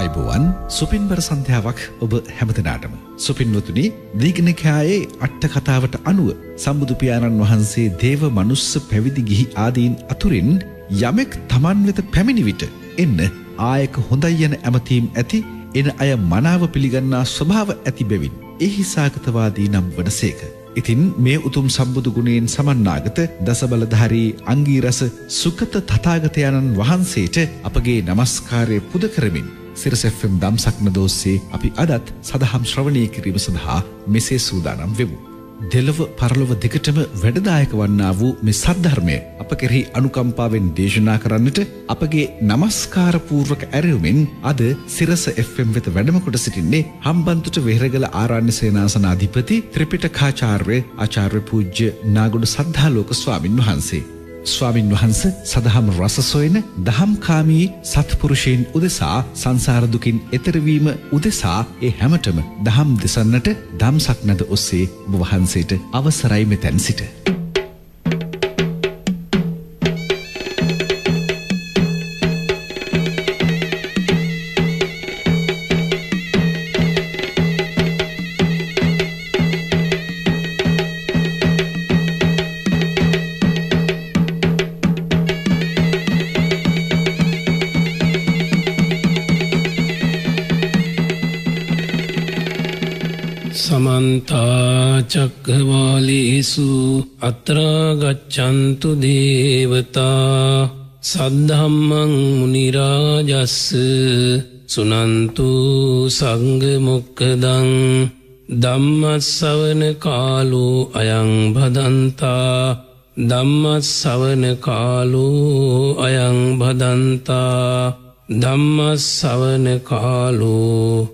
අයිබෝවන් සුපින්බර සන්ධ්‍යාවක් ඔබ හැමතනාටම. සුපින්වතුනි දීගනකයායේ අට්ට කතාවට අනුව සම්බුදුපාණන් වහන්සේ දේව මනුස්ස පැවිදි ගිහි ආදීන් අතුරින් යමෙක් තමන් වෙත පැමිණි විට එන්න ආයක හොඳයි යන ඇමතීම් ඇති එන අය මනාව පිළිගන්නා ස්වභාව ඇති බැවින් එහි සාගතවාදී නම් වනසේක. ඉතින් මේ උතුම් සම්බුදු ගුණයෙන් සමන්නාගත දසබලධාරී අංගීරස සුකත තථාගතයන්න් වහන්සේට අපගේ নমස්කාරය පුද කරමින් සිරස FM දම්සක්න දෝස්සේ අපි අදත් සදහම් ශ්‍රවණය කිරීම සඳහා මෙසේ සූදානම් වෙමු. දෙලොව පරලොව දෙකටම වැඩදායක වන්නා වූ මේ සද්ධර්මය අප කෙරෙහි අනුකම්පාවෙන් දේශනා කරන්නට අපගේ নমස්කාරපූර්වක ඇරයුමින් අද සිරස FM වෙත වැඩම කොට සිටින්නේ හම්බන්තොට වෙහෙරගල ආරණ්‍ය සේනාසන අධිපති ත්‍රිපිටකාචාර්ය ආචාර්ය පූජ්‍ය නාගොඩ සද්ධාලෝක ස්වාමින් වහන්සේ. ස්වාමින් වහන්ස සදහම් රස සොයන දහම්කාමී සත්පුරුෂයන් උදෙසා සංසාර දුකින් එතරවීම උදෙසා ඒ හැමතෙම දහම් දෙසන්නට ධම්සක්නද ඔස්සේ ඔබ වහන්සේට අවසරයි මෙතැන් සිට චක්කවාලේසු අත්‍රාගච්චන්තු දේවතා සද්ධම්මං මුනිරාජස්ස සුනන්තු සංගමොක්කදං දම්මත්සවන කාලු අයං බදන්තා දම්මත්සවන කාලු අයං බදන්තා දම්මත්සවන කාලෝ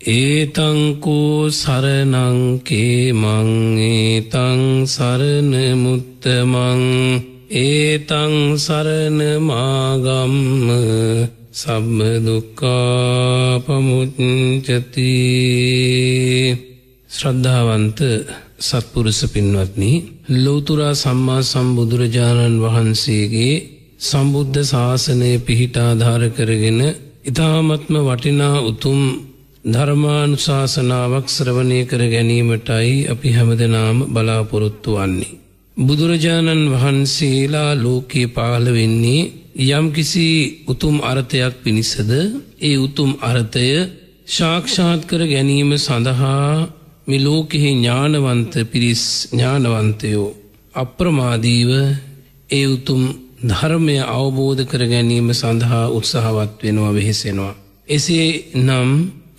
ඒතංකෝ සරණංකේ මං ඒතං සරණමුත්තමං ඒතං සරණමාගම්ම සබ්බදුක්කාපමුච්චති ශ්‍රද්ධාවන්ත සත්පුරුස පින්වත්නි ලෝතුරා සම්මා සම්බුදුරජාණන් වහන්සේගේ සම්බුද්ධ ශාසනය පිහිටාධාර කරගෙන ඉතාමත්ම වටිනා උතුම් ධර්මානුශාසනාවක් ශ්‍රවණය කර ගැනීමටයි අපි හැමදෙනාම බලාපොරොත්තු වන්නේ. බුදුරජාණන් වහන්සේලා ලෝකයේ පහළ වෙන්නේ යම්කිසි උතුම් අර්ථයක් පිණිසද ඒ උතුම් අර්ථය ශාක්ෂාත් කර ගැනීම සඳහා මේ ලෝකෙහි ඥානවන්ත පිරිස් ඥානවන්තයෝ අප්‍රමාදීව ඒ උතුම් ධර්මය අවබෝධ කර ගැනීම සඳහා උත්සාහවත් වෙනවා වෙහෙසෙනවා. එසේ නම්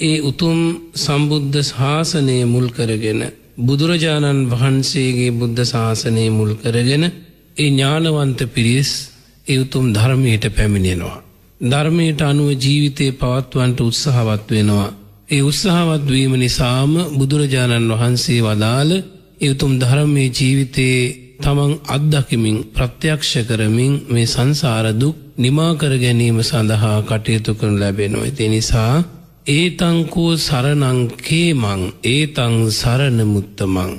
ඒ උතුම් සම්බුද්ධ ශාසනය මුල් කරගෙන බුදුරජාණන් වහන්සේගේ බුද්ධ ශාසනය මුල් කරගෙන ඒ ඥානවන්ත පිරිස් ඒ උතුම් ධර්මයට පැමිණෙනවා. ධර්මයට අනුව ජීවිතය පවත්වන්ට උත්සාහවත් වෙනවා. ඒ උත්සාහවත් වීම නිසාම බුදුරජාණන් වහන්සේ වදාළ ඒ උතුම් ධර්මයේ ජීවිතයේ තමන් අත්දකිමින් ප්‍රත්‍යක්ෂ කරමින් මේ සංසාර දුක් නිමා කර ගැනීම සඳහා කටයුතු කරනු ලැබෙනවා. ඒ නිසා ඒතංකෝ සරණංකේ මං ඒතං සරණමුත්තමං.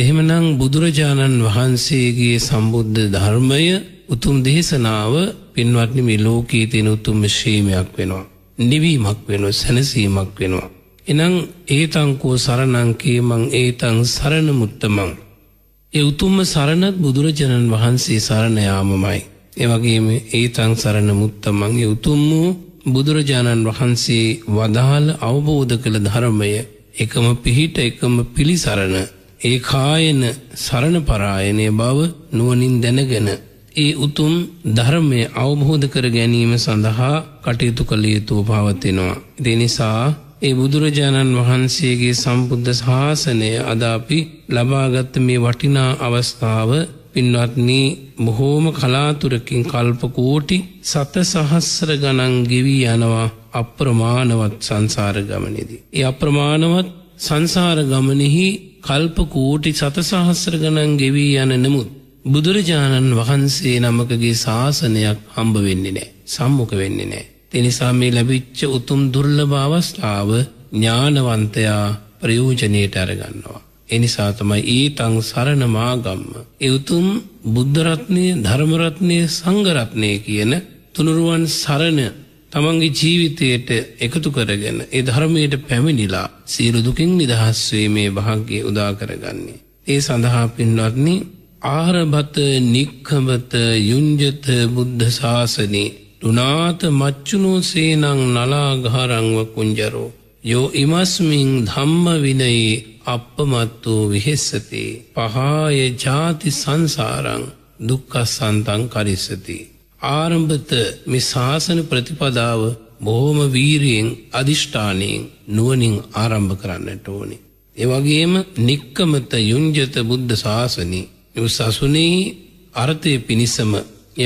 එහෙමනං බුදුරජාණන් වහන්සේගේ සම්බුද්ධ ධර්මය උතුම් දේශනාව පින්වත්නි මේ ලෝකයේ තියෙන උතුම්ම ශ්‍රීමයක් වෙනවා. නිවීමක් වෙනවා සැනසීමක් වෙනවා. එනං ඒතංකෝ සරණංකේ මං ඒතං සරණමුත්තමං. ඒ උතුම්ම සරණත් බුදුරජාණන් වහන්සේ සරණයාමමයි. එවගේම ඒතං සරණ මුත්තමන්ගේ උතුම් වූ බුදුරජාණන් වහන්සේ වදාළ අවබෝධ කළ ධර්මය එකම පිහිට එකම පිළිසරණ ඒ කායන සරණ පරායනය බව නුවනින් දැනගෙන ඒ උතුම් ධර්මය අවබෝධ කර ගැනීම සඳහා කටයුතු කළ යුතුව පවතිනවා. දෙනිසා ඒ බුදුරජාණන් වහන්සේගේ සම්බුද්ධ ශාසනය අදාපි ලබාගත්ත මේ වටිනා අවස්ථාව පින්වත්නී බොහෝම කලාතුරකින් කල්පකෝටි සත සහස්සර ගණන් ගෙවී යනවා අප්‍රමාණවත් සංසාර ගමනෙදී. ඒ අප්‍රමාණවත් සංසාර ගමනෙහි කල්පකෝටි සතසහස්සර ගණන් ගෙවී යන නමුත් බුදුරජාණන් වහන්සේ නමකගේ ශාසනයක් හම්බ වෙන්නේ නෑ සම්මුඛ වෙන්නේ නෑ. තිනිසා මේ ලැබිච්ච උතුම් දුර්ලභ අවස්ථාව ඥානවන්තයා ප්‍රයෝජනයට අරගන්නවා. එනිසා තමයි ඊටං සරණ මාගම්ම. එවුතුම් බුද්ධරත්නය ධර්මරත්නය සංගරත්නය කියන තුනුරුවන් සරණ තමන්ගේ ජීවිතයට එකතු කරගෙන ඒ ධර්මයට පැමිණිලා සීරුදුකින් නිදහස්වේ මේ භාග්‍ය උදා කරගන්නේ. ඒ සඳහා පින්වත්නි ආරභත නික්කමත යුංජත බුද්ධ ශාසනී ටුනාත මච්චුණෝ සේනං නලාගහරංව කුංජරෝ. යෝ ඉමස්මින් ධම්ම විනයේ අපමත් වූ විහෙස්සතේ පහාය ජාති සංසාරං දුක්කස්සන්තං කරිස්සති. ආරම්භත මෙ ශාසන ප්‍රතිපදාව බොහොම වීරියෙන් අධිෂ්ඨානයෙන් නුවනින් ආරම්භ කරන්නට ඕනි. එවගේම නික්කමත යුංජත බුද්ධ ශාසනී සසුනේ අර්ථය පිණිසම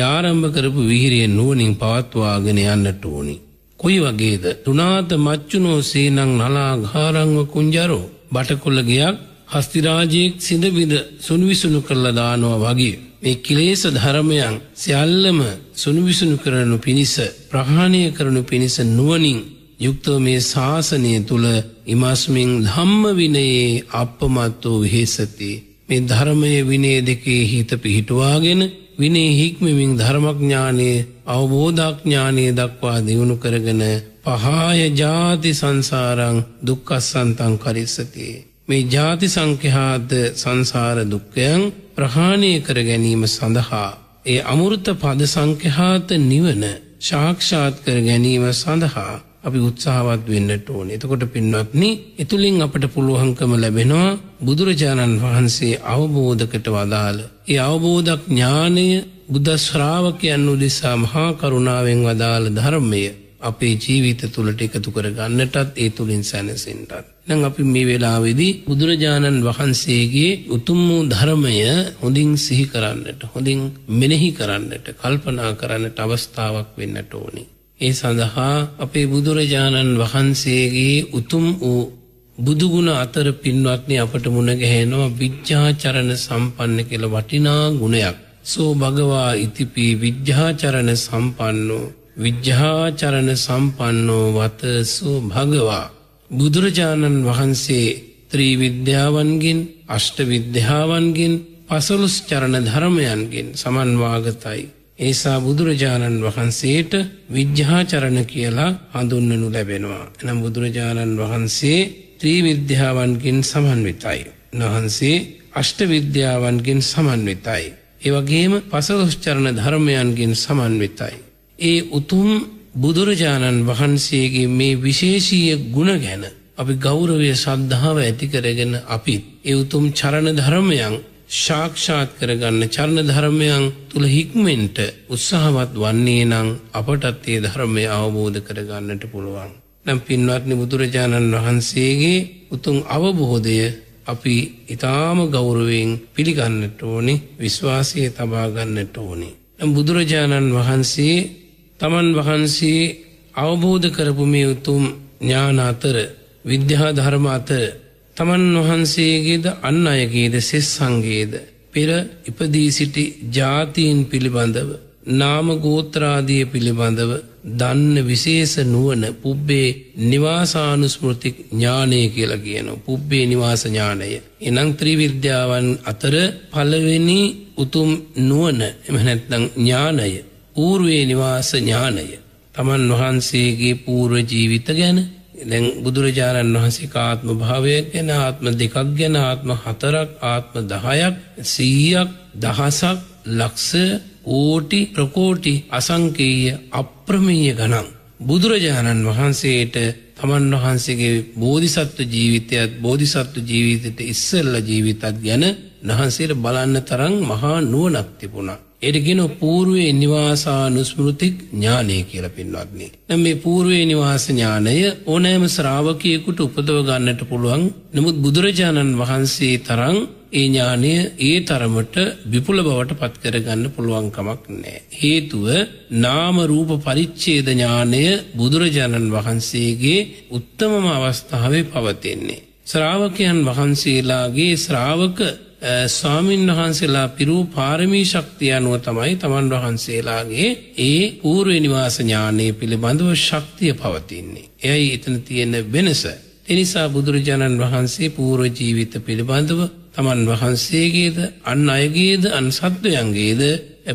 යාරම්භ කරපු විහිරිය නුවනින් පවත්වාගෙන යන්නට ඕනි. කොයි වගේද තුනාත මච්චුනෝ සේනං නලා ගාරංව කුංජරෝ බටකොල්ල ගයක් හස්තිරාජයෙක් සිඳබිඳ සුනුවිසුණු කරලා දානවා වගේ. මේ කිලේස ධර්මයන් සියල්ලම සුනුවිසුණු කරනු පිණිස ප්‍රහාණය කරනු පිණිස නුවනින් යුක්තව මේ ශාසනය තුළ ඉමස්මින් ධම්ම විනයේ අපමත් වූ හේසති. මේ ධර්මය විනේ දෙකේ හිත පිහිටුවාගෙන විනේ හික්මමින් ධර්මඥානයේ අවබෝධඥානය දක්වා දියුණු කරගෙන පහාය ජාති සංසාරං දුක්කස්සන්තං කරිස්සති. මේ ජාති සංඛ්‍යාත සංසාර දුක්කයන් ප්‍රහාණය කර ගැනීම සඳහා. ඒ අමුෘත පද සංඛ්‍යාත නිවන ශාක්ෂාත් කර ගැනීම සඳහා අපි උත්සාහවත් වෙන්නට ඕන. එතකොට පින්වත්නි, එතුලින් අපට පුළුවන්කම ලැබෙනවා බුදුරජාණන් වහන්සේ අවබෝධකට වදාළ. ඒ අවබෝධක් ඥානය බුද්ධ ශ්‍රාවකයන් උදෙසා මහා කරුණාවෙන් වදාළ ධර්මය අපේ ජීවිත තුළට එකතු කරගන්නටත් ඒ තුළින් සැනසෙන්ටත්. නං අපි මේ වෙලාවෙදී බුදුරජාණන් වහන්සේගේ උතුම් වූ ධර්මය හොඳින් සිහි කරන්නට හොඳින් මෙනෙහි කරන්නට කල්පනා කරන්නට අවස්ථාවක් වෙන්නට ඕනි. ඒ සඳහා අපේ බුදුරජාණන් වහන්සේගේ උතුම් වූ බුදුගුණ අතර පින්වත්නි අපට මුණගැහෙනවා විච්චාචරණ සම්පන්න කෙල වටිනා ගුණයක්. සෝ භගවා ඉතිපී විද්‍යාචරණ සම්පන්නෝ විජ්ජාචරණ සම්පන්නෝ වතසෝ භගවා බුදුරජාණන් වහන්සේ ත්‍රීවිද්‍යාවන්ගෙන් අෂ්ට විද්‍යාවන්ගෙන් පසලුස් චරණ ධර්මයන්ගෙන් සමන්වාගතයි. ඒසා බුදුරජාණන් වහන්සේට විද්‍යාචරණ කියලා හඳුන්වනු ලැබෙනවා. එනම් බුදුරජාණන් වහන්සේ ත්‍රීවිද්‍යාවන්ගෙන් සමන්විතයි. වහන්සේ අෂ්ට විද්‍යාවන්ගෙන් සමන්විතයි. ඒවගේම පසලුස්චරණ ධර්මයන්ගෙන් සමන්විතයි. ඒ උතුම් බුදුරජාණන් වහන්සේගේ මේ විශේෂීය ගුණ ගැන අපි ගෞරවය සද්ධාව ඇතිකරගෙන අපිත් ඒ උතුම් චරණ ධර්මයන් ශාක්ෂාත් කරගන්න චරණ ධර්මයන් තුළ හික්මෙන්ට උත්සාහවත් වන්නේ නම් අපටත් ඒ ධර්මය අවබෝධ කරගන්නට පුළුවන්. නම් පින්වත්නි බුදුරජාණන් වහන්සේගේ උතුම් අවබෝධය අපි ඉතාම ගෞරුවෙන් පිළිගන්නට ඕනි විශ්වාසය තබාගන්නට ඕනි. නම් බුදුරජාණන් වහන්සේ තමන් වහන්සේ අවබෝධ කරපු මේ උතුම් ඥාන අතර විද්‍යා ධර්ම අතර තමන් වහන්සේගේද අන් අයගේද සෙස් සංගේද පෙර ඉපදී සිටි ජාතීන් පිළිබඳව නාම ගෝත්‍රාදිය පිළිබඳව දන්න විශේෂ නුවණ පුබ්බේ නිවාසානුස්මෘති ඥානය කියලා කියනවා පුබ්බේ නිවාස ඥානය එනම් ත්‍රිවිද්‍යාවන් අතර පළවෙනි උතුම් නුවණ එහෙම නැත්නම් ඥානය ඌර්වේ නිවාස ඥානය තමන් වහන්සේගේ පූර්ව ජීවිත ගැන දැන් බුදුරජාණන් වහන්සේ ආත්ම භාවය ගැන ආත්ම දෙකක් ගැන ආත්ම හතරක් ආත්ම දහයක් සීයක් දහසක් ලක්ස ඕටි ප්‍රකෝටි අසංකේය අප්‍රමීය ගණන්. බුදුරජාණන් වහන්සේට තමන් වහන්සේගේ බෝධිසත්ව ජීවිතයත් බෝධිසත්ව ජීවිතයට ඉස්සල්ල ජීවිතත් ගැන නහන්සේට බලන්න තරන් මහා නුවනක් තිබුණා. එඩගෙන පූර්ුවේ නිවාසා නුස්පෘතික් ඥානය කියල පින්වත්න්නේ. නැ මේ පූර්ුවේ නිවාස ඥානය ඕනෑම ශ්‍රාවකයකුට උපදව ගන්නට පුළුවන් නමුත් බුදුරජාණන් වහන්සේ තරං ඒ ඥානය ඒ තරමට විපුල බවට පත්කරගන්න පුළුවන්කමක් නෑ. හේතුව නාම රූප පරිච්චේද ඥානය බුදුරජාණන් වහන්සේගේ උත්තමම අවස්ථාවේ පවතින්නේ. ශ්‍රාවකයන් වහන්සේලාගේ ශ්‍රාවක ස්වාමීන් වහන්සේලා පිරූ පාරමී ශක්තිය අනුව තමයි තමන් වහන්සේලාගේ ඒ පූර්ව නිවාස ඥානය පිළිබඳව ශක්තිය පවතින්නේ. එයයි එතන තියෙන වෙනස. එනිසා බුදුරජාණන් වහන්සේ පූර්ව ජීවිත පිළිබඳව තමන් වහන්සේගේද අන් අයගේද අන් සත්වයන්ගේද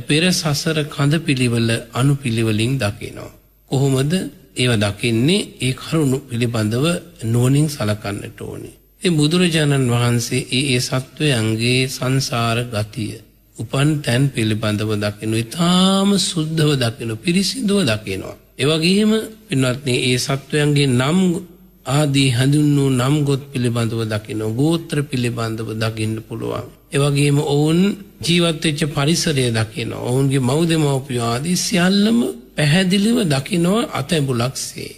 පෙර සසර කඳ පිළිවල අනුපිළිවලින් දකිනවා. කොහොමද ඒව දකින්නේ ඒ කරුණු පිළිබඳව නුවනින් සලකන්නට ඕනේ. බුදුරජාණන් වහන්සේ ඒ ඒ සත්වයන්ගේ සංසාර ගතිය උපන් තැන් පිළිබඳව දකිනු ඉතාම සුද්ධව දකිනු පිරිසිදුව දකිනවා. එවගේම පින්වත්නේ ඒ සත්වයන්ගේ නම් ආදී හැඳුන්වූ නම් ගොත් පිළිබඳව දකින ගෝත්‍ර පිළිබඳව දකින්න පුළුවන්. එවගේම ඔවුන් ජීවත්වෙච්ච පරිසරය දකින ඔවුන්ගේ මෞදමවපියවාදී සියල්ලම පැහැදිලිව දකිනව අතැබුලක්සේ.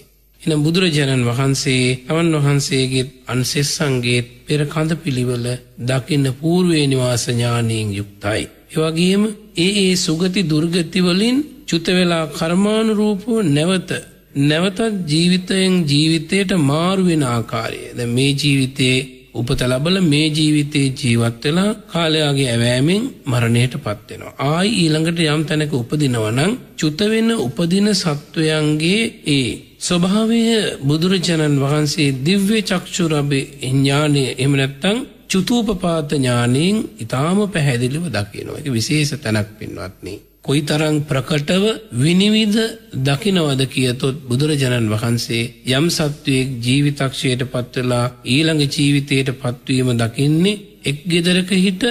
එන බුදුරජාණන් වහන්සේ තමන් වහන්සේගේ අන්සෙස්සන්ගේ පෙර කඳ පිළිවෙල දකින්න පූර්වේ නිවාස ඥානයෙන් යුක්තයි. එවගේම ඒ ඒ සුගති දුර්ගති වලින් චුත වෙලා කර්මානුරූපව නැවත නැවතත් ජීවිතයෙන් ජීවිතයට මාරු වෙන ආකාරය. දැන් මේ ජීවිතේ උපතලබල මේ ජීවිතයේ ජීවත්වෙලා කාලයාගේ ඇවෑමෙන් මරණයට පත්වෙනවා. ආයි ඊළඟට යම් තැනක උපදිනවනං චුතවෙන්න උපදින සත්වයන්ගේ ඒ ස්වභාවය බුදුරජාණන් වහන්සේ දිව්‍ය චක්ෂුරබේ ඥානය එමනැත්තං චුතූපපාත ඥානයෙන් ඉතාම පැහැදිලිව දකිනවා. විශේෂ තැනක් පින්වත්න්නේ. කොයිතරං ප්‍රකටව විනිවිධ දකිනවද කියතොත් බුදුරජාණන් වහන්සේ යම් සත්වයෙක් ජීවිතක්ෂයට පත්වලා ඊළඟ ජීවිතයට පත්වීම දකින්නේ එක් ගෙදරක හිට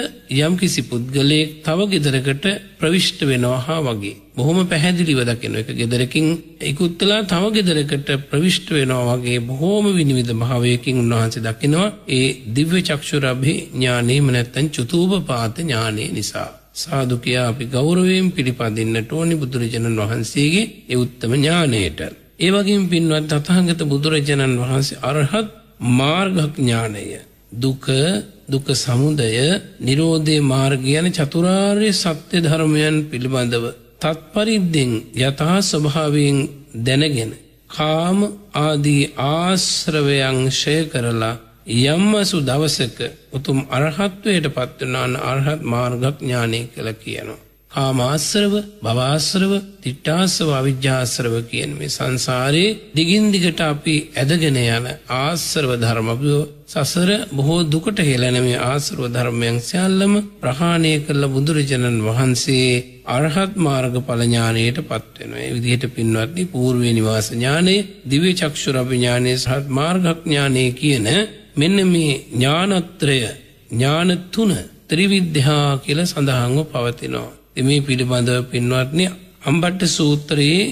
යම් කිසි පුද්ගලයෙක් තව ගෙදරකට ප්‍රවිෂ්ට වෙනවා හා වගේ. බොහොම පැහැදිලිව දකින එක ගෙදරකින් එකුත්තලා තව ගෙදරකට ප්‍රවිෂ්ට වෙනවා වගේ බොහෝම විනිවිධ භාවයකින් උන්වහන්සේ දකිනවා ඒ දිව්‍ය චක්ෂුරභි ඥානීම නැත්තැන් චුතූප පාත ඥානය නිසා. සාදුකයා අපි ගෞරවයෙන් පිළිපදින්නට ඕනි බුදුරජාණන් වහන්සේගේ ඒ උත්තම ඥානයට. ඒ වගේම පින්වත් තථාගත බුදුරජාණන් වහන්සේ අරහත් මාර්ගඥානය දුක දුක සමුදය නිරෝධේ මාර්ගය යන චතුරාර්ය සත්‍ය ධර්මයන් පිළිබඳව තත්පරිද්දෙන් යථා ස්වභාවයෙන් දැනගෙන කාම ආදී ආශ්‍රවයන් ෂය කරලා යම්මසු දවසක උතුම් අරහත්වයට පත්වනාන අරහත් මාර්ගඥානය කළ කියනවා. කාමාස්සරව භවාස්සරව තිට්ටාසව අවිද්‍යාසරව කියන මේ සංසාරයේ දිගින්දිගට අපි ඇදගෙන යන ආස්සරව ධර්මපයෝ සසර බොහෝ දුකට හෙලන මේ ආසරව ධර්මයන් සියල්ලම ප්‍රහාණය කළ බුදුරජාණන් වහන්සේ අරහත් මාර්ග පලඥානයට පත්වෙන. විදිහට පින්වත්නි පූර්වේ නිවාස ඥානයේ දිව්‍ය චක්ෂුර අභිඥානයේ සහත් මාර්ගඥානයේ කියන මෙන්න මේ ඥානත්‍රය ඥාන තුන ත්‍රිවිද්‍යා කියලා සඳහන්ව පවතිනවා. මේ පිළිබඳව පින්වත්නි අම්බට්ට සූත්‍රයේ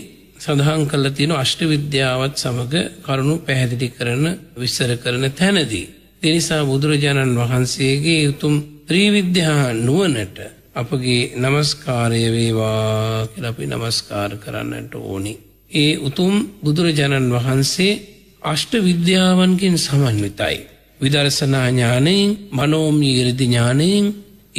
සඳහන් කරලා තියෙන අෂ්ට විද්‍යාවත් සමග කරුණු පැහැදිලි කරන විස්තර කරන තැනදී ඒ නිසා බුදුරජාණන් වහන්සේගේ උතුම් ත්‍රිවිද්‍යා නුවණට අපගේ নমස්කාරය වේවා කියලා අපි নমස්කාර කරන්නට ඕනි. ඒ උතුම් බුදුරජාණන් වහන්සේ අෂ්ට විද්‍යාවන්ගෙන් සමන්විතයි. විදර්ශනා ඥාණයෙන් මනෝමය ඍදි ඥාණයෙන්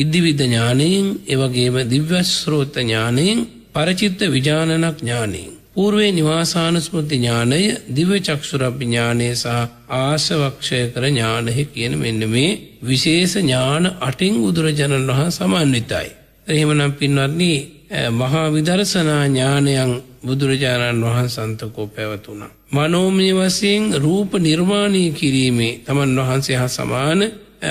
ඉද්දිවිද ඥාණයෙන් එවැගේම දිව්‍යස්රෝත ඥාණයෙන් පරචිත්ත විජානනක් ඥාණයෙන් పూర్වේ නිවාසානුස්මෘති ඥාණය දිව්‍ය චක්ෂුරබ්බ ඥාණය සහ ආසවක්ෂය කර ඥානෙහි කියන මෙන්න මේ විශේෂ ඥාන අටින් බුදුරජාණන් වහන්සේ සමන්විතයි. එහෙමනම් පින්වත්නි මහා විදර්ශනා ඥානයන් බුදුරජාණන් වහන්සන්තකෝ පැවතුණා. මනෝමය වශයෙන් රූප නිර්මාණය කිරීමේ තමන් වහන්සේ හා සමාන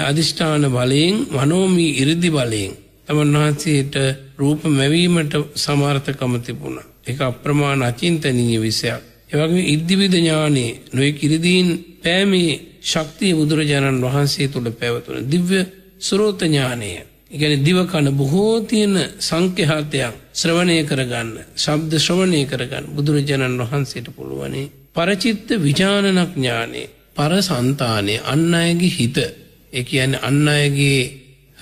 අධිෂ්ඨාන බලයෙන් මනෝමී ඉරිදි බලයෙන් තමන් වහන්සේට රූප මැවීමට සමාර්ථකම තිබුණා. ඒක අප්‍රමාණ අචින්තනීය විසයක්. එවගේ ඉද්ධිවිධ ඥානයේ නොයෙක් ඉරිදීන් පෑමේ ශක්තිය බුදුරජාණන් වහන්සේ තුළ පැවතුන දිව්‍ය සුරෝත ඥානය. ඉගෙන දිවකන බොහෝ තියෙන සංඛ්‍යාතයක් ශ්‍රවණය කරගන්න, ශබ්ද ශ්‍රවණය කරගන්න බුදුරජාණන් වහන්සේට පුළුවනේ. පරචිත්ත විජානනක් ඥානේ පර සන්තානය අන්න අයගේ හිත එක යන අන්න අයගේ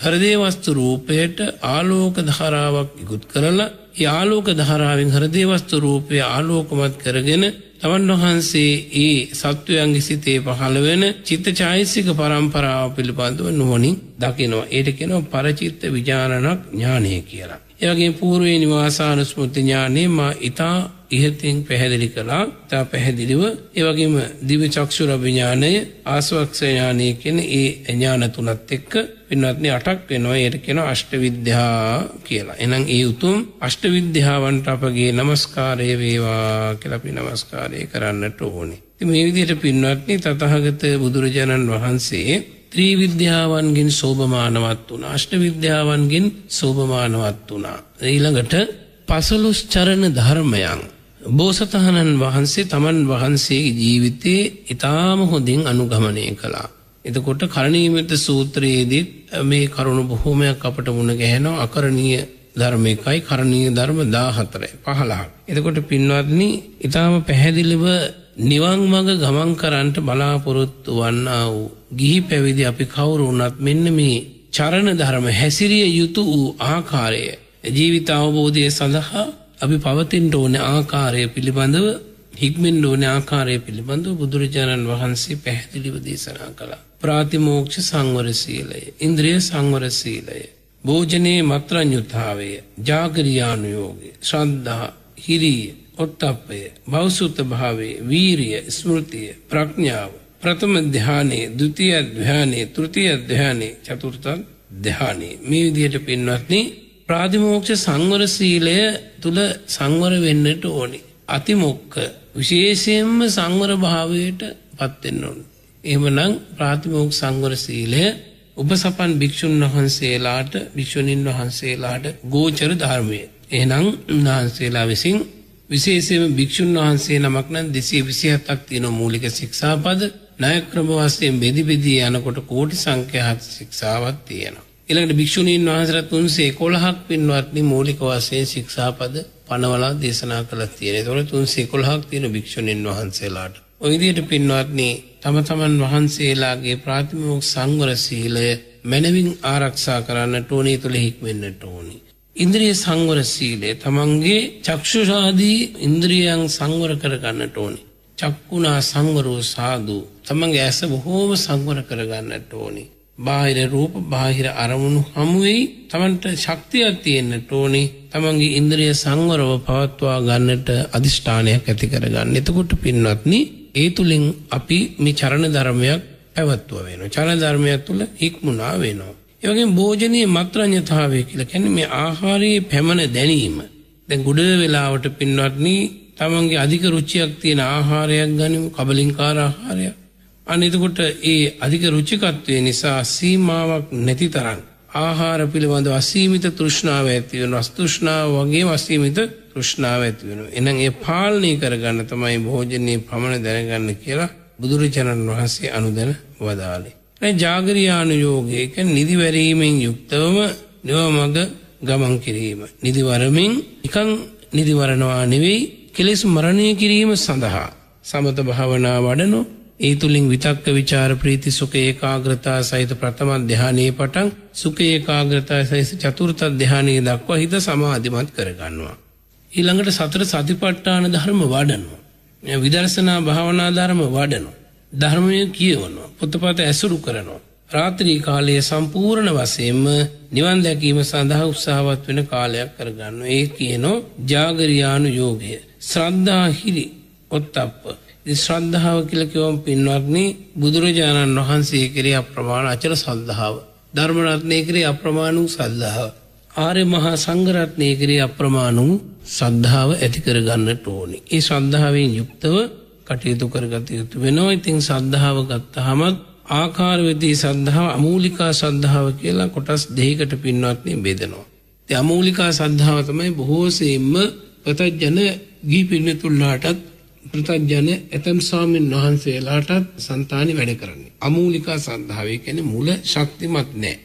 හරදේවස්තු රූපයට ආලෝක ධාරාවක් ඉකුත් කරලා යාලෝක ධාරාවෙන් හරදේවස්තු රූපය ආලෝකමත් කරගෙන තමන් වහන්සේ ඒ සත්වයන්ගේ සිතේ පහළ වෙන චිත්ත චෛසික පරම්පරාව පිළිබඳව නුවණින් දකිනවා. ඒට කියනවා පරචිත්ත විජානනක් ඥානය කියලා. එවගේ පූර්වේ නිවාසානුස්මෘති ඥානේ මා ඊතා ඉහතින් පැහැදිලි කළා තා පැහැදිලිව ඒවගේම දිවචක්ෂුර විඥානය ආස්වක්ෂඥානය කෙන ඒ ඥාන තුනත් එක්ක පින්වත්නි අටක් වෙනවා ඒයට කෙන අෂ්ටවිද්‍යා කියලා එනම් ඒ උතුම් අෂ්ටවිද්‍යාවන්ට අපගේ නමස්කාරය වේවා කලපි නමස්කාරය කරන්නට ඕනේ ති මේ විදියට පින්වත්නි තතහගත බුදුරජාණන් වහන්සේ ත්‍රීවිද්‍යාවන්ගෙන් සෝභමානවත් වුණ අෂ්ට විද්‍යාවන්ගෙන් සෝභමානවත් වුණා. ඊළඟට පසලුස් චරණ ධර්මයන් බෝසතහණන් වහන්සේ තමන් වහන්සේගේ ජීවිතයේ ඉතාම හොඳින් අනුගමනය කළා. එතකොට කරණීමත සූත්‍රයේදීත් මේ කරුණු බොහෝමයක් අපට මුණ ගැහෙනවා අකරණීය ධර්ම එකයි කරණීය ධර්ම 14යි 15. එතකොට පින්වත්නි, ඊටාම පැහැදිලිව නිවන් මඟ ගමන් කරන්නට බලාපොරොත්තු වන්නා වූ ගිහි පැවිදි අපි කවුරු වුණත් මෙන්න මේ චරණ ධර්ම හැසිරිය යුතු වූ ආකාරය ජීවිත අවබෝධය සඳහා අපි පවතින්ට ඕන ආකාරය පිළිබඳව හික්මෙන් ඕන ආකාරය පිළිබඳව බුදුරජාණන් වහන්සේ පැහැදිලිව දේශනා කළා. ප්‍රාතිමෝක්ෂ සංවරසීලය, ඉන්ද්‍රිය සංවරසීලය, භෝජනයේ මත්‍රඥුතාවය, ජාගරියානුයෝගය, ශ්‍රද්ධා, හිරිය, ඔත්තප්පය, බෞසුත භාවේ, වීරිය, ස්මෘතිය, ප්‍රඥාව, ප්‍රථම ධ්‍යානයේ, ද්විතිය ධ්‍යානයේ, තෘතිය ධ්‍යානයේ, චතුර්ථ ධ්‍යානයේ. මේ විදිහට පින්වත්නි ප්‍රාතිමෝක්ෂ සංවර සීලය තුල සංවර වෙන්නට ඕනි. අතිමොක්ක විශේෂයෙන්ම සංවර භාවයට පත් වෙන්න ඕන. එහෙමනම් ප්‍රාතිමෝක්ෂ සංවර සීලය උපසපන් භික්ෂුන් වහන්සේලාට භික්ෂුණීන් වහන්සේලාට ගෝචර ධර්මය. එහෙනම් උන්වහන්සේලා විසින් විශේෂයෙන්ම භික්ෂුන් වහන්සේ නමක් නම් 227ක් තියෙන මූලික ශික්ෂාපද ණය ක්‍රම වශයෙන් බෙදි බෙදී යනකොට කෝටි සංඛ්‍යාත ශික්ෂාවක් තියෙනවා. ඊළඟට භික්ෂුණීන් වහන්සේලා 311ක් පින්වත්නි මූලික වශයෙන් ශික්ෂාපද පනවලා දේශනා කළා තියෙනවා. ඒතකොට 311ක් තියෙන භික්ෂුණීන් වහන්සේලාට. ඔය විදිහට පින්වත්නි තම තමන් වහන්සේලාගේ ප්‍රාථමික සංවර සීලය මනවින් ආරක්ෂා කරන්නට ඕනේ තුල හික්මෙන්නට ඕනේ. ඉන්ද්‍රිය සංවර සීලය තමන්ගේ චක්ෂුෂාදී ඉන්ද්‍රියයන් සංවර කරගන්නට ඕනි. චක්කුණා සංවරෝ සාදු තමන්ගේ ඇස බොහෝම සංවර කරගන්නට ඕනි. බාහිර රූප බාහිර අරමුණු හමුවෙයි තමන්ට ශක්තියක් තියෙන්නට ඕනේ තමන්ගේ ඉන්ද්‍රිය සංවරව පවත්වා ගන්නට අධිෂ්ඨානයක් ඇති කරගන්න. එතකොට පින්වත්නි ඒ තුලින් අපි මේ චරණ ධර්මයක් පැවැත්වුව වෙනවා. චරණ ධර්මයක් තුල ඉක්මුණා වෙනවා. ඒ වගේම භෝජනීය මත්‍රඤ්‍යතාවය කියලා කියන්නේ මේ ආහාරයේ පැමණ දැනීම. දැන් ගොඩ වෙලාවට පින්වත්නි තමන්ගේ අධික රුචියක් තියෙන ආහාරයක් ගනිමු කබලින්කාර ආහාරයක් අනිතකොට ඒ අධික රුචිකත්වය නිසා සීමාවක් නැති තරන්. ආහාර පිළිබඳ අසීමිත තෘෂ්ණාව ඇතිවෙන අස්තුෘෂ්ණාව වගේ වසීමිත තෘෂ්ණාව ඇතිවෙන. එනම් ඒ පාලනී කරගන්න තමයි භෝජනය පමණ දැනගන්න කියලා බුදුරජාණන් වහන්සේ අනුදැන වදාලේ. ජාගරයානු යෝගයක නිදිවැරීමෙන් යුක්තවම නිවමග ගමන් කිරීම. නිදිවරමින් එකං නිදිවරණවා නෙවෙයි කෙලෙස් මරණය කිරීම සඳහා. සමත භාවනා වඩනු ඒ තුළින් විතක්ක විචාර ප්‍රීති සුක ඒකාග්‍රතා සහිත ප්‍රථම අධ්‍යානයේ පටන් සුක ඒකාග්‍රතා සහිත චතුර්ථ අධ්‍යානයේ දක්වා හිත සමාධිමත් කරගන්නවා. ඊළඟට සතර සතිපට්ඨාන ධර්ම වඩනවා. විදර්ශනා භාවනා ධර්ම වඩනවා. ධර්මය කියවනවා. පොතපත ඇසුරු කරනවා. රාත්‍රී කාලයේ සම්පූර්ණ වසයෙන්ම නිවන් දැකීම සඳහා උත්සාහවත් වෙන කාලයක් කරගන්න. ඒ කියනෝ ජාගරයානු යෝගය. ශ්‍රද්ධාහිරි ඔත්තප්ප ශ්‍රද්ධාව කියලකිවම් පින්වක්නි බුදුරජාණන් වහන්සේ කරේ අප්‍රමාණ අචර සද්ධාව. ධර්මරත්නය කරේ අප්‍රමාණු සද්ධාව. ආරය මහා සංගරත්නය කරේ අප්‍රමාණු සද්ධාව ඇතිකරගන්නට ඕනි. ඒ සද්ධාවෙන් යුක්තව කටයුතු කරගත යුතු වෙනවා ඉතිං සද්ධාව ගත්ත හමත් ආකාරවෙදී සද්ධාව අමූලිකා සද්ධාව කියලා කොටස් දෙහිකට පින්වත්නය බෙදෙනවා. අමූලිකා සද්ධාව තමයි බොහෝසේම්ම පතජ්ජන ගී පින්නතුල්ලාටත් පෘථග්ජන ඇතම් ස්වාමීන් වහන්සේලාටත් సంతානෙ වැඩ කරන්නේ. අමූලිකා සද්ධාවේ කියන්නේ මුල ශක්තිමත් නැහැ.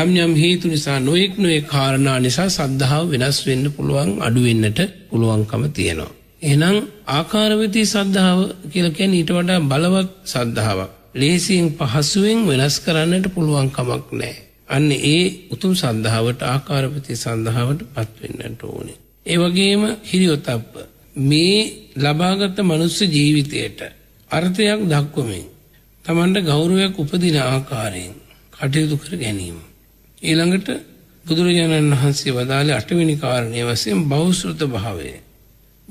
යම් යම් හේතු නිසා නොඑක් නොඑක් කාරණා නිසා සද්ධාව වෙනස් වෙන්න පුළුවන් අඩු වෙන්නට පුළුවන්කම තියෙනවා. එහෙනම් ආකාරවතී සද්ධාව කියලා කියන්නේ ඊට වඩා බලවත් සද්ධාවක්. ලේසියෙන් පහසුවෙන් වෙනස් කරන්නට පුළුවන් කමක් නැහැ. අන්න ඒ උතුම් සද්ධාවට ආකාරවතී සද්ධාවට පත් වෙන්නට ඕනේ. ඒ වගේම හිරියොතප්ප මේ ලබාගත මනුස්ස ජීවිතයට අර්ථයක් දක්වමින් තමන්ට ගෞරවයක් උපදින ආකාරයෙන් කටයුතු කර ගැනීම. ඊළඟට බුදුරජාණන් වහන්සේ වදාළ අටවෙනි කාරණය වශයෙන් බෞස්ෘත භාවය.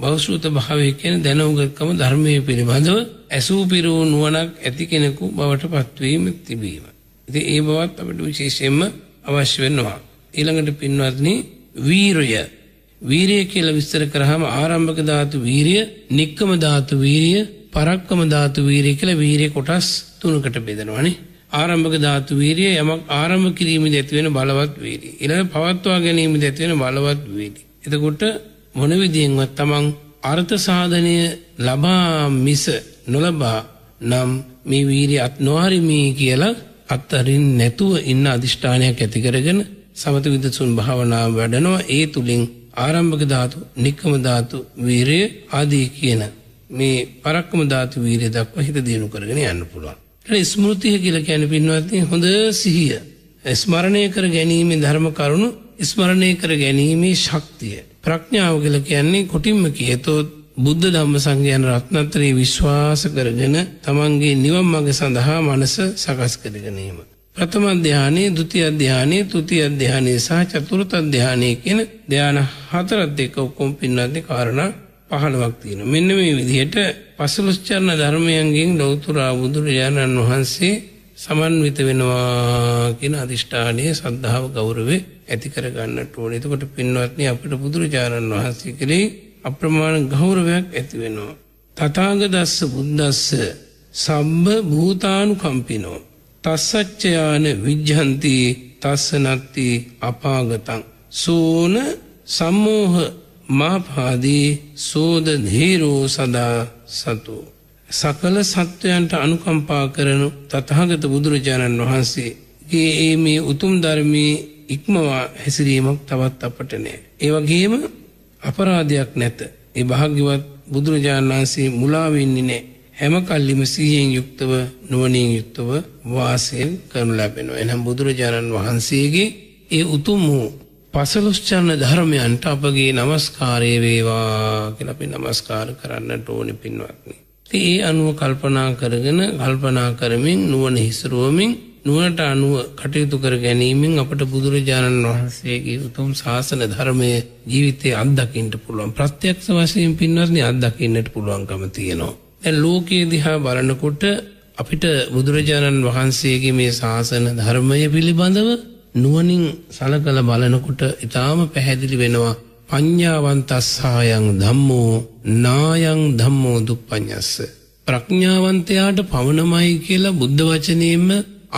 බෞස්ෘත භාවය කියන දැනුගත්කම ධර්මය පිළිබඳව ඇසූ පිරූ නුවනක් ඇති කෙනෙකු බවට පත්වීම තිබීම. ඉති ඒ බවත් අපට විශේෂයෙන්ම අවශ්‍ය වෙනවා. ඊළඟට පින්වත්න වීරය වීරිය කියල විස්තර කරහම ආරම්භක ධාතු වීරිය නික්කම ධාතු වීරිය පරක්කම ධාතු වීරිය කළ වීරිය කොටස් තුනකට බෙදෙනවානේ. ආරම්භක ධාතු වීරිය යමක් ආරම්භ කිරීම දැතිවෙන බලවත් වීරී. එළ පවත්වා ගැනීම දැතිවෙන බලවත් වීරී. එතකොට මොනවිදියෙන්වත් තමන් අර්ථ සාධනය ලබා මිස නොලබා නම් මේ වීරී අත් නොහරිමී කියලා අත්තරින් නැතුව ඉන්න අධිෂ්ඨානයක් ඇතිකරගෙන සමත විදසුන් භාවනාව වැඩනවා ඒ තුළින් ආරම්භක ධාතු, නික්කම ධාතු, වීරය ආදී කියන මේ පරක්කම ධාතු වීරය දක්වා හිත දියුණු කරගෙන යන්න පුළුවන්. ඒ ස්මෘතිය කියලා කියන්නේ පින්වත්නි හොඳ සිහිය. ස්මරණය කර ගැනීමේ ධර්ම කරුණු ස්මරණය කර ගැනීමේ ශක්තිය. ප්‍රඥාව කියලා කියන්නේ කොටින්ම කියතොත් බුද්ධ ධම්ම සංගයන රත්නත්‍රයේ විශ්වාස කරගෙන තමන්ගේ නිවන් මඟ සඳහා මනස සකස් කර ගැනීම. ප්‍රථම අධ්‍යානයේ දුති අධ්‍යානයේ තුති අධ්‍යානයේ සහ චතුරත අධ්‍යානය කියෙන ධ්‍යාන හතරත් එක්ක ඔක්කොම් පින්නති කාරණ පහළවක් තියෙන. මෙන්න මේ විදිහට පසලුස්චරණ ධර්මයන්ගෙන් ලෞතුරා බුදුරජාණන් වහන්සේ සමන්විත වෙනවා කියන අධිෂ්ඨානයේ සද්ධාව ගෞරවේ ඇති කරගන්නට ඕනේ. එතකොට පින්වත්නි අපිට බුදුරජාණන් වහන්සේ කෙරෙහි අප්‍රමාණ ගෞරවයක් ඇති වෙනවා. තථාගතස්ස බුද්දස්ස සම්බ භූතානුකම්පිනෝ තස්සච්චයාන විජ්ජන්ති තස්සනත්ති අපාගතං සෝන සම්මෝහ මාපාදී සෝද ධීරෝ සදා සතු. සකල සත්වයන්ට අනුකම්පා කරනු තතහගත බුදුරජාණන් වහන්සේගේ ඒ මේ උතුම් ධර්මී ඉක්මවා හැසිරීමක් තවත් අපට නෑ. ඒවගේම අපරාධයක් නැත. ඒ භාග්‍යවත් බුදුරජාණන් වහන්සේ මුලාවෙන්නේ නෑ. හැම කල්ලිම සීයෙන් යුක්තව නුවණින් යුක්තව වාසය කරනු ලැබෙනවා. එනම් බුදුරජාණන් වහන්සේගේ ඒ උතුම් වූ පසලොස්චන්න ධර්මයන්ට අපගේ নমස්කාරය වේවා කියලා අපි নমස්කාර කරන්නට ඕනි පින්වත්නි. ඉතින් ඒ අනුව කල්පනා කරගෙන කල්පනා කරමින් නුවණ හිසරුවමින් නුවණට අනුව කටයුතු කර ගැනීමෙන් අපට බුදුරජාණන් වහන්සේගේ උතුම් ශාසන ධර්මය ජීවිතයේ අත්දකින්න පුළුවන්. ප්‍රත්‍යක්ෂ වශයෙන් පින්වත්නි අත්දකින්නට පුළුවන්කම තියෙනවා. දැන් ලෝකයේ දිහා බලනකොට අපිට බුදුරජාණන් වහන්සේගේ මේ ශාසන ධර්මය පිළිබඳව නුවනින් සලකළ බලනකොට ඉතාම පැහැදිලි වෙනවා පඤ්ඥාවන්ත අස්සායන් දම්මෝ නායන් දම්මෝ දුප්පඥස්ස. ප්‍රඥාවන්තයාට පවනමයි කියලා බුද්ධ වචනයෙන්ම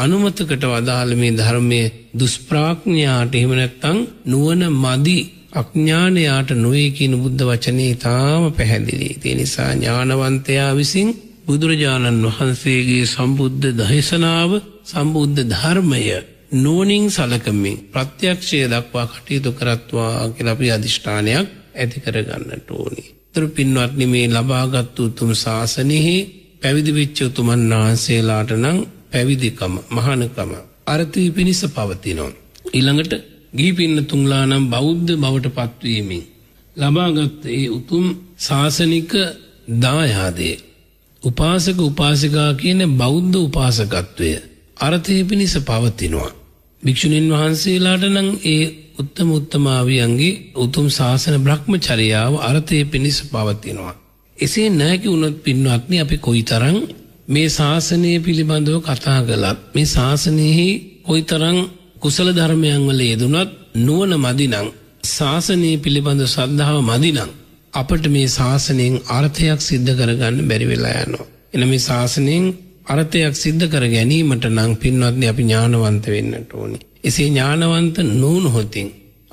අනුමතකට වදාළ මේ ධර්මය දුස්ප්‍රාඥ්ඥාට එහෙමනැත්තං නුවන මදි අඥ්ඥානයාට නොවේ කියන බුද්ධ වචනය තාම පැහැදිලි. තිය නිසා ඥානවන්තයා විසින් බුදුරජාණන් වහන්සේගේ සම්බුද්ධ දහේශනාව සම්බුද්ධ ධර්මය නෝනිං සලකමින් ප්‍රත්‍යක්ෂය දක්වා කටයුතු කරත්වා කලපි අධිෂ්ඨානයක් ඇති කරගන්නට ඕනි. තර පින්වත්නි මේ ලබාගත්තු උතුම් ශාසනයෙහි පැවිදිවිච්චුතුමන් වහන්සේලාට නං පැවිදිකම මහනකම අරතිී පිණිස පවතිනොන්. ඊළඟට ගිහිපින්නතුන්ලා නම් බෞද්ධ බවට පත්වීමෙන්. ලබාගත් ඒ උතුම් ශාසනික දායාදේ. උපාසක උපාසිකා කියන බෞද්ධ උපාසකත්වය. අරථය පිණිස පවතිනවා. භික්‍ෂුණීන් වහන්සේලාට නං ඒ උත්තම උත්තමාවියන්ගේ උතුම් ශාසන බ්‍රහ්ම චරියාව අරථය පිණිස පවතිනවා. එසේ නෑකි උනොත් පින්වත්නි අපි කොයි තරං මේ ශාසනය පිළිබඳව කතා කළත් මේ ශාසනයෙහි කොයි තරං කුසල ධර්මයන් වල යෙදුනත් නුවන මදිනං ශාසනය පිළිබඳ සද්ධාව මදිනං අපට මේ ශාසනයෙන් අර්ථයක් සිද්ධ කරගන්න බැරිවෙලා යනවා. එන මේ ශාසනයෙන් අර්ථයක් සිද්ධ කර ගැනීමට නං පින්වත්න අපි ඥානවන්ත වෙන්නට ඕනි. එසේ ඥානවන්ත නූන් හොතින්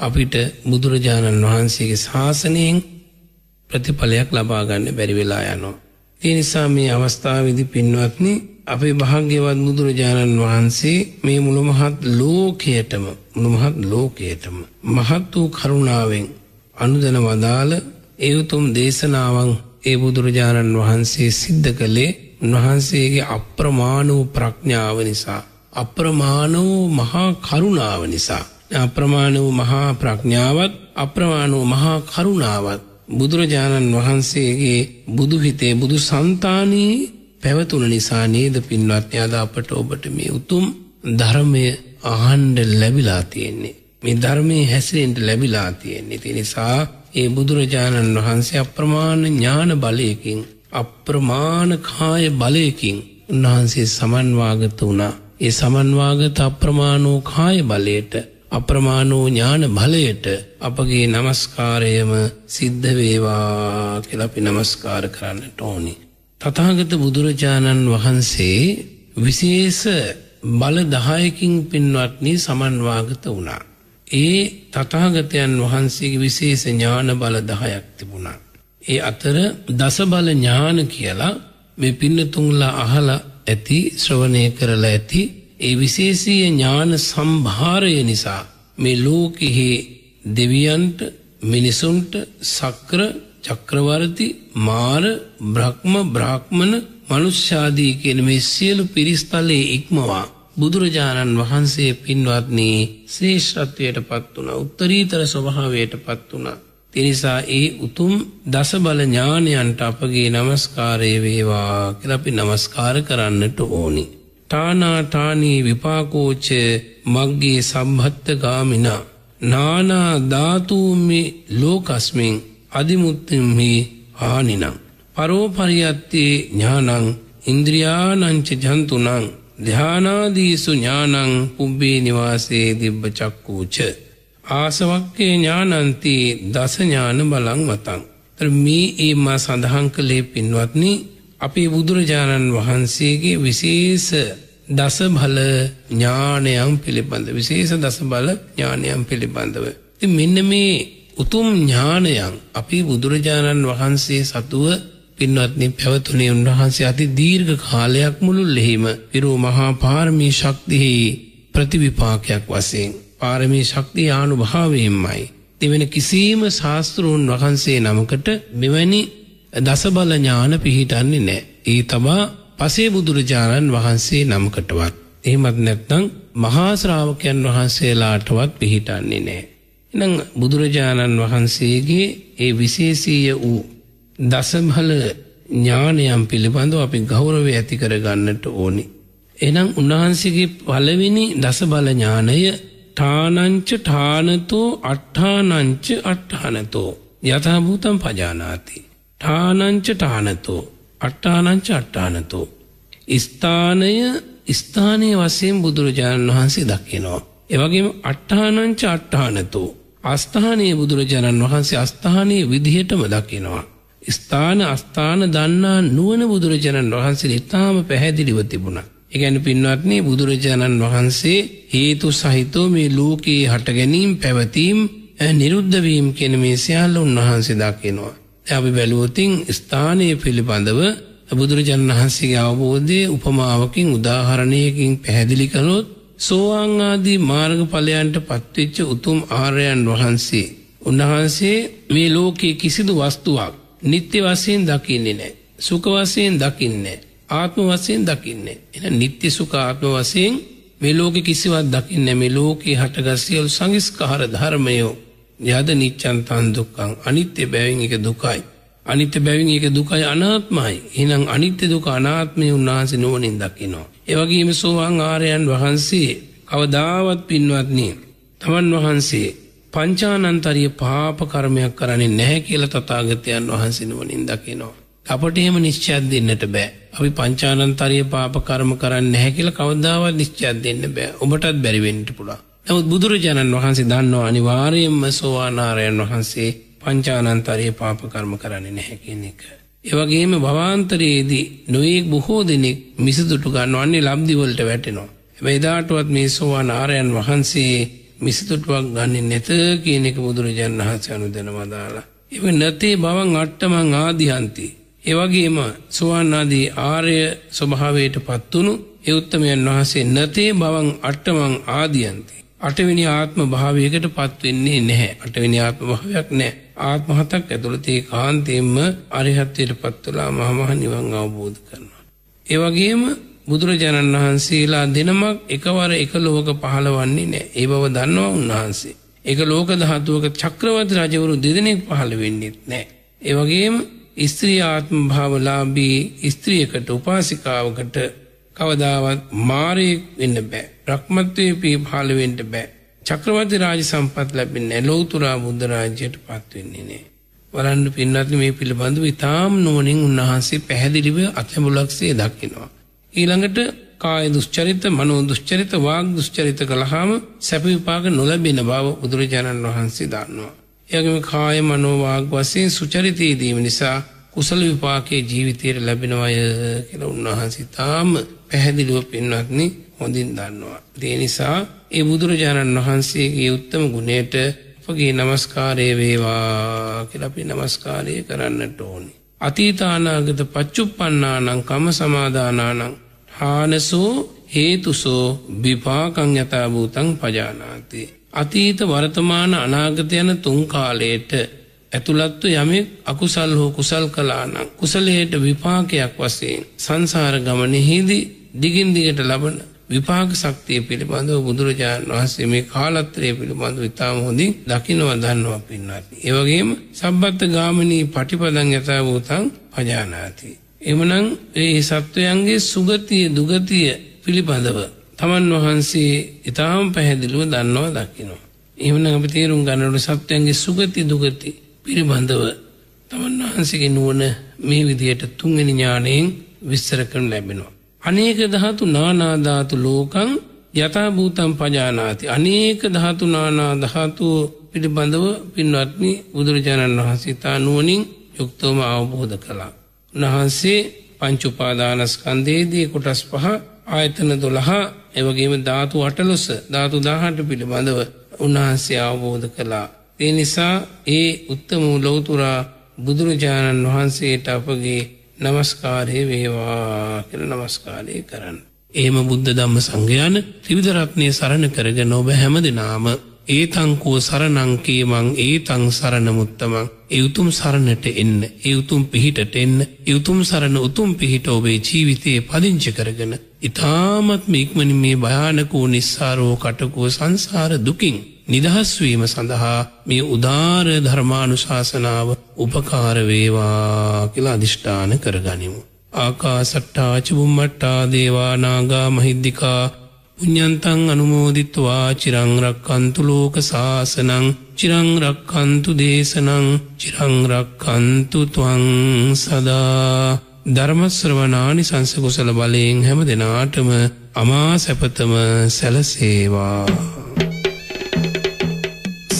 අපිට බුදුරජාණන් වහන්සේගේ ශාසනයෙන් ප්‍රතිඵලයක් ලබාගන්න බැරිවෙලා යනවා. තිනිසා මේ අවස්ථාවවිදි පින්වත්න්නේ අපේ භාග්‍යවත් බුදුරජාණන් වහන්සේ මේ මුළු මහත් ලෝකයටම මුළු මහත් ලෝකයටම මහත් වූ කරුණාවෙන් අනුදන වදාළ ඒ උතුම් දේශනාවන් ඒ බුදුරජාණන් වහන්සේ සිද්ධ කළේ උන්වහන්සේගේ අප්‍රමාණ වූ ප්‍රඥාව නිසා අප්‍රමාණ වූ මහා කරුණාව නිසා අප්‍රමාණ වූ මහා ප්‍රඥාවත් අප්‍රමාණ වූ මහා කරුණාවත් බුදුරජාණන් වහන්සේගේ බුදුහිතේ බුදු සන්තානයේ පැවතුන නිසා නේද පින්වත්නි අද අපට ඔබට මේ උතුම් ධර්මය අහන්ඩ ලැබිලා තියෙන්නේ. මේ ධර්මය හැසිරෙන්ට ලැබිලා තියෙන්නේ ති නිසා ඒ බුදුරජාණන් වහන්සේ අප්‍රමාණ ඥාන බලයකින් අප්‍රමාණ කාය බලයකින් උන්වහන්සේ සමන්වාගත වුණා. ඒ සමන්වාගත අප්‍රමාණෝ කාය බලයට අප්‍රමාණෝ ඥාන බලයට අපගේ නමස්කාරයම සිද්ධ වේවා කියලා අපි නමස්කාර කරන්නට ඕනේ. තථාගත බුදුරජාණන් වහන්සේ විශේෂ බල 10කින් පින්වත්නි සමන්වාගත වුණා. ඒ තථාගතයන් වහන්සේගේ විශේෂ ඥාන බල 10ක් තිබුණා. ඒ අතර දස බල ඥාන කියලා මේ පින්නතුන්ලා අහලා ඇති ශ්‍රවණය කරලා ඇති ඒ විශේෂීය ඥාන සම්භාරය නිසා මේ ලෝකෙහි දෙවියන්ට මිනිසුන්ට සක්‍ර චක්‍රවර්ති මාර බ්‍රහ්ම බ්‍රාහ්මණ මනුෂ්‍යාදී කියන මේ සියලු පිරිස්තලයේ ඉක්මවා බුදුරජාණන් වහන්සේ පින්වත්නි ශේෂත්වයට පත් වුණා උත්තරීතර ස්වභාවයට පත් වුණා එනිසා ඒ උතුම් දසබල ඥානයන්ට අපගේ নমස්කාරය වේවා කියලා අපි নমස්කාර කරන්නට ඕනි. තානා තානී විපාකෝච මග්ගේ සම්භත්ත ගාමිනා නානා ධාතුමි ලෝකස්මින් අධිමුත්තෙම්හි ආනිනං. පරෝපරියත්තේ ඥානං ඉන්ද්‍රියානංච ජන්තුනං ධ්‍යානාදීසු ඥානං පුබ්බේ නිවාසේ දිබ්බ චක්කූච. ආසවක්කේ ඥානන්ති දසඥාන බලං වතන්. තර මේ ඒ මා සඳහන් කළේ පින්වත්නි අපේ බුදුරජාණන් වහන්සේගේ විශේෂ දස බල ඥානයම් පිළිබඳ විශේෂ දස බල ඥානයම් පිළිබඳව. ති මෙන්න මේ උතුම් ඥානයන් අපි බුදුරජාණන් වහන්සේ සතුව පින්වත්නි පැවතුනේ උන්වහන්සේ අති දීර්ඝ කාලයක් මුළුල්ලෙහිම පිරූ මහා පාරමී ශක්තිහි ප්‍රතිවිපාකයක් වශයෙන් පාරමී ශක්තිය ආනුභාවයෙන්මයි දෙවෙන කිසිම ශාස්ත්‍රූන් වහන්සේ නමකට මෙවැනි දසබල ඥාන පිහිටන්නේ නැහැ. ඒ තමා පසේ බුදුරජාණන් වහන්සේ නමකටවත්. එහෙමත් නැත්නම් මහා ශ්‍රාවකයන් වහන්සේලාටවත් පිහිටන්නේ නැහැ. නං බුදුරජාණන් වහන්සේගේ ඒ විශේෂීය වූ දසභල ඥානයම් පිළිබඳව අපි ගෞරවය ඇති කරගන්නට ඕනි. එනම් උන්වහන්සේගේ පළවෙනි දසබල ඥානය ඨානංච ඨානතෝ අට්ඨානංච අට්ඨානතෝ යථාභූතම් පජානාති. ඨානංච ඨානතෝ අට්ඨානංච අට්ඨානතෝ ස්ථානය ස්ථානයේ වශයෙන් බුදුරජාණන් වහන්සේ දකිනවා. එවගේම අට්ඨානංච අට්ඨානතෝ අස්ථානයේ බුදුරජාණන් වහන්සේ අස්ථානයේ විදිහටම දකිනවා. ස්ථාන අස්ථාන දන්නා නුවන බුදුරජාණන් වහන්සේ ඉතාම පැහැදිලිව තිබුණ. එකැන පින්වත්නේ බුදුරජාණන් වහන්සේ හේතු සහිතෝ මේ ලෝකයේ හටගැනීම් පැවතීම් නිරුද්ධවීම් කෙන මේ සියල්ල උන්වහන්සේ දකිනවා. අපි බැලුවතින් ස්ථානය පිළිබඳව බුදුරජාණන් වහන්සේගේ අවබෝධය උපමාවකින් උදාහරණයකින් පැහැදිලි කළොත් සෝවාන් ආදී මාර්ගඵලයන්ට පත්වෙච්ච උතුම් ආර්යයන් වහන්සේ උන්වහන්සේ මේ ලෝකයේ කිසිදු වස්තුවක් නිත්‍ය වශයෙන් දකින්නේ නැහැ. සුඛ වශයෙන් දකින්නේ ආත්ම වශයෙන් දකින්නේ. එහෙනම් නිත්‍ය සුඛ ආත්ම වශයෙන් මේ ලෝකෙ කිසිවක් දකින්නේ මේ ලෝකේ හටගත් සියලු සංස්කාර ධර්මයෝ යද නිච්ඡන්තං දුක්ඛං අනිත්‍ය බැවින් එක දුකයි. අනිත්‍ය බැවින් ඒක දුකයි අනාත්මයි. එහෙනම් අනිත්‍ය දුක අනාත්මය උන්වහන්සේ නුවණින් දකිනවා. ඒ වගේම සෝවාන් ආර්යයන් වහන්සේ කවදාවත් පින්වත්නි තමන් වහන්සේ පංචානන්තරිය පාප කර්මයක් කරන්නේ නැහැ කියලා තථාගතයන් වහන්සේ නුවණින් දකිනවා. අපට එහෙම නිශ්චයක් දෙන්නට බෑ. අපි පංචානන්තරිය පාප කර්ම කරන්නේ නැහැ කියලා කවදාවත් නිශ්චයක් දෙන්න බෑ. ඔබටත් බැරි වෙන්න පුළුවන්. නමුත් බුදුරජාණන් වහන්සේ දන්නවා අනිවාර්යයෙන්ම සෝවාන් ආර්යයන් වහන්සේ පංචානන්තරයේ පාප කර්ම කරන්නේ නැහැ කියන එක. ඒවගේම භවාන්තරයේදී නොයෙක් බොහෝ දෙනෙක් මිසදුටු ගන්නවන්නේ ලබ්දිවලට වැටෙනවා. වෙදාටුවත් මේ සෝවාන් ආරයන් වහන්සේ මිසතුටුවක් ගන්න නැත කියන එක බුදුරජාණන් වහන්සේ අනුදැන වදාලා. එව නැතේ බවන් අට්ටමං ආදිහන්ති. එවගේම සෝවාන් ආදී ආර්ය ස්වභාවයට පත්තුණු ඒ උත්තමයන් වහන්සේ නැතේ බවන් අට්ටමං ආදියන්ති. අටවෙනි ආත්ම භාවයකට පත්වෙන්නේ නැහැ. අටවෙනි ආත්ම භාවයක් නැහැ. ආත්මහතක් ඇතුළතේ කාන්තයෙන්ම අරිහත්වයට පත්වලා මහමහ නිවන් අවබෝධ කරනවා. ඒවගේම බුදුරජාණන් වහන්සේලා දෙනමක් එකවර එක ලෝක පහළවන්නේ නෑ ඒ බව දන්නවා උන්වහන්සේ. එක ලෝක දහතුවක චක්‍රවත රජවරු දෙදෙනෙක් පහළ වෙන්නෙත් නෑ. ඒවගේම ස්ත්‍රී ආත්ම භාවලාබී ස්ත්‍රියකට උපාසිකාවකට කවදාවත් මාරයෙක් වෙන්න බෑ. ප්‍රක්මත්වය පී පාලවෙන්ට බෑ. චක්‍රවර්ති රාජ සම්පත් ලැබෙන්නේ නැහැ. ලෞතුරා බුද්ධ රාජ්‍යයට පත් වෙන්නේ නැහැ. බලන්න පින්වත්නි මේ පිළිබඳව ඉතාම නුවණින් උන්වහන්සේ පැහැදිලිව අත්‍යමුලක්සේ දක්වනවා. ඊළඟට කාය දුස්චරිත, මනෝ දුස්චරිත, වාග් දුස්චරිත කළාම සැප විපාක නොලැබෙන බව බුදුරජාණන් වහන්සේ දන්නවා. එයාගේම කාය මනෝ වාග් වශයෙන් සුචරිතයේදීම නිසා කුසල විපාකයේ ජීවිතයට ලැබෙනවය කියලා උන්වහන්සේ තාම පැහැදිලිව පින්වත්නි හොඳින් දන්නවා. දේ නිසා ඒ බුදුරජාණන් වහන්සේගේ උත්තම ගුණයට අපගේ නමස්කාරය වේවා කියලා අපි නමස්කාරය කරන්නට ඕනි. අතීතානාගත පච්චුප්පන්නානං කම සමාදානානං හානසෝ හේතුසෝ විපාකං යථාභූතං පජානාති. අතීත වර්තමාන අනාගත යන තුන් කාලයට ඇතුළත්තු යමෙක් අකුසල් හෝ කුසල් කලානං කුසලයට විපාකයක් වසයෙන් සංසාර ගමනෙහිදී දිගින් දිගට ලබන විපාක ශක්තිය පිළිබඳව බුදුරජාණන් වහන්සේ මේ කාලත්‍රය පිළිබඳව ඉතාම හොඳින් දකිනවා දන්නවා පින්නාති. ඒ වගේම සබ්බත් ගාමිනී පටිපදං යථාභූතං පජානාති. එමනම් ඒ සත්වයන්ගේ සුගතිය දුගතිය පිළිබඳව තමන් වහන්සේ ඉතාම පැහැදිලිව දන්නවා දකිනවා. එහෙමනම් අපි තේරුම් ගන්නකොට සත්වයන්ගේ සුගති දුගති පිළිබඳව තමන් වහන්සේගේ නුවණ මේ විදිහට තුන්වෙනි ඥාණයෙන් විස්තර කරන ලැබෙනවා. අනේක ධාතු නානාධාතු ලෝකං යථභූතම් පජානාති අනේක ධාතු නානා ධාතු පිළිබඳව පින්වත්නි බුදුරජාණන් වහන්සේ තා නුවණින් යුක්තවම අවබෝධ කළා. උන්වහන්සේ පංච උපාදානස්කන්ධයේදී කොටස් පහ ආයතන 12 එවැගේම ධාතු 18 ධාතු 18 පිළිබඳව උන්වහන්සේ අවබෝධ කළා. ඒ නිසා ඒ උත්තම ලෞතුරා බුදුරජාණන් වහන්සේට අපගේ නමස්කාරය වේවා කර නමස්කාරය කරන්න. ඒම බුද්ධ ධම්ම සංඝයාන ත්‍රිවිධරත්නය සරණ කරගෙන ඔබ හැම දෙනාම ඒතංකෝ සරණංකේමං ඒතං සරණමුත්තමං එවුතුම් සරණට එන්න එවුතුම් පිහිටට එන්න යුතුම් සරණ උතුම් පිහිට ඔබේ ජීවිතයේ පදිංචි කරගෙන ඉතාමත් මේක්මනි මේ භයානකෝ නිස්සාරෝ කටකෝ සංසාර දුකින්. නිදහස්වීම සඳහා මේ උදාර ධර්මානුශාසනාව උපකාරවේවා කියලා අධිෂ්ඨාන කරගනිමු. ආකාසට්ටාචබුම්මට්ටා දේවානාගා මහිද්දිකා පුඥන්තං අනුමෝදිත්වා චිරංරක්කන්තු ලෝක සාසනං චිරංරක්කන්තු දේශනං චිරංරක්කන්තු තුවං සදා ධර්මස්්‍රවනානි සංසකුසල බලයෙන් හැම දෙනාටම අමා සැපතම සැලසේවා.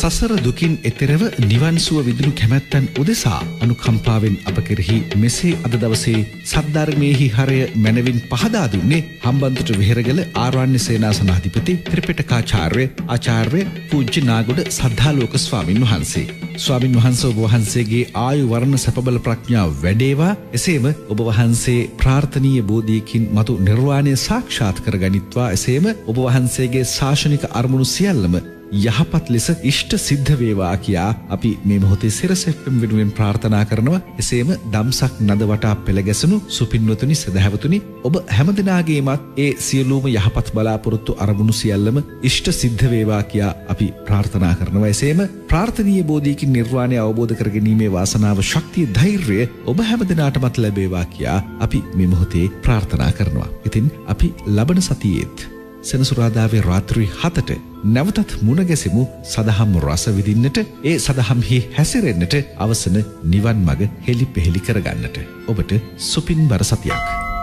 සසර දුකින් එතෙරව නිවන් සුව විදුණු කැමැත්තන් උදෙසා අනුකම්පාවෙන් අප කෙරෙහි මෙසේ අද දවසේ සද්ධර්මයේහි හරය මැනවින් පහදා දුන්නේ හම්බන්තොට වෙහෙරගල ආරාණ්‍ය සේනාසනාධිපති ත්‍රිපිටකාචාර්ය ආචාර්ය පූජ්‍ය නාගොඩ සද්ධාලෝක ස්වාමින් වහන්සේ. ස්වාමින් වහන්ස ඔබ වහන්සේගේ ආයු වරණ සැපබල ප්‍රඥාව වැඩේවා එසේම ඔබ වහන්සේ ප්‍රාර්ථනීය බෝධියකින් මතු නිර්වාණය සාක්ෂාත් කරගනිත්වා එසේම ඔබ වහන්සේගේ ශාසනික අරමුණු සියල්ලම යහපත් ලෙස ඉෂ්ට සිද්ධ වේවා කියා අපි මේ මොහොතේ සිරස FM වෙනුවෙන් ප්‍රාර්ථනා කරනවා. එසේම දම්සක් නද වටා පෙළ ගැසුණු සුපින්වතුනි සදහැවතුනි ඔබ හැමදිනාගේමත් ඒ සියලුම යහපත් බලාපොරොත්තු අරමුණු සියල්ලම ඉෂ්ට සිද්ධ වේවා කියා අපි ප්‍රාර්ථනා කරනවා. එසේම ප්‍රාර්ථනීය බෝධියකින් නිර්වාණය අවබෝධ කරගැනීමේ වාසනාව, ශක්තිය, ධෛර්යය ඔබ හැමදිනාටමත් ලැබේවා කියා අපි මේ මොහොතේ ප්‍රාර්ථනා කරනවා. ඉතින් අපි ලබන සතියේත් සෙනසුරාදාවේ රාත්‍රී 7ට නැවතත් මුණගැසෙමු සදහම් රස විඳින්නට ඒ සදහම්හි හැසිරෙන්නට අවසන නිවන් මඟ හෙලි පෙහෙලි කරගන්නට ඔබට සුපින් බර සතියක්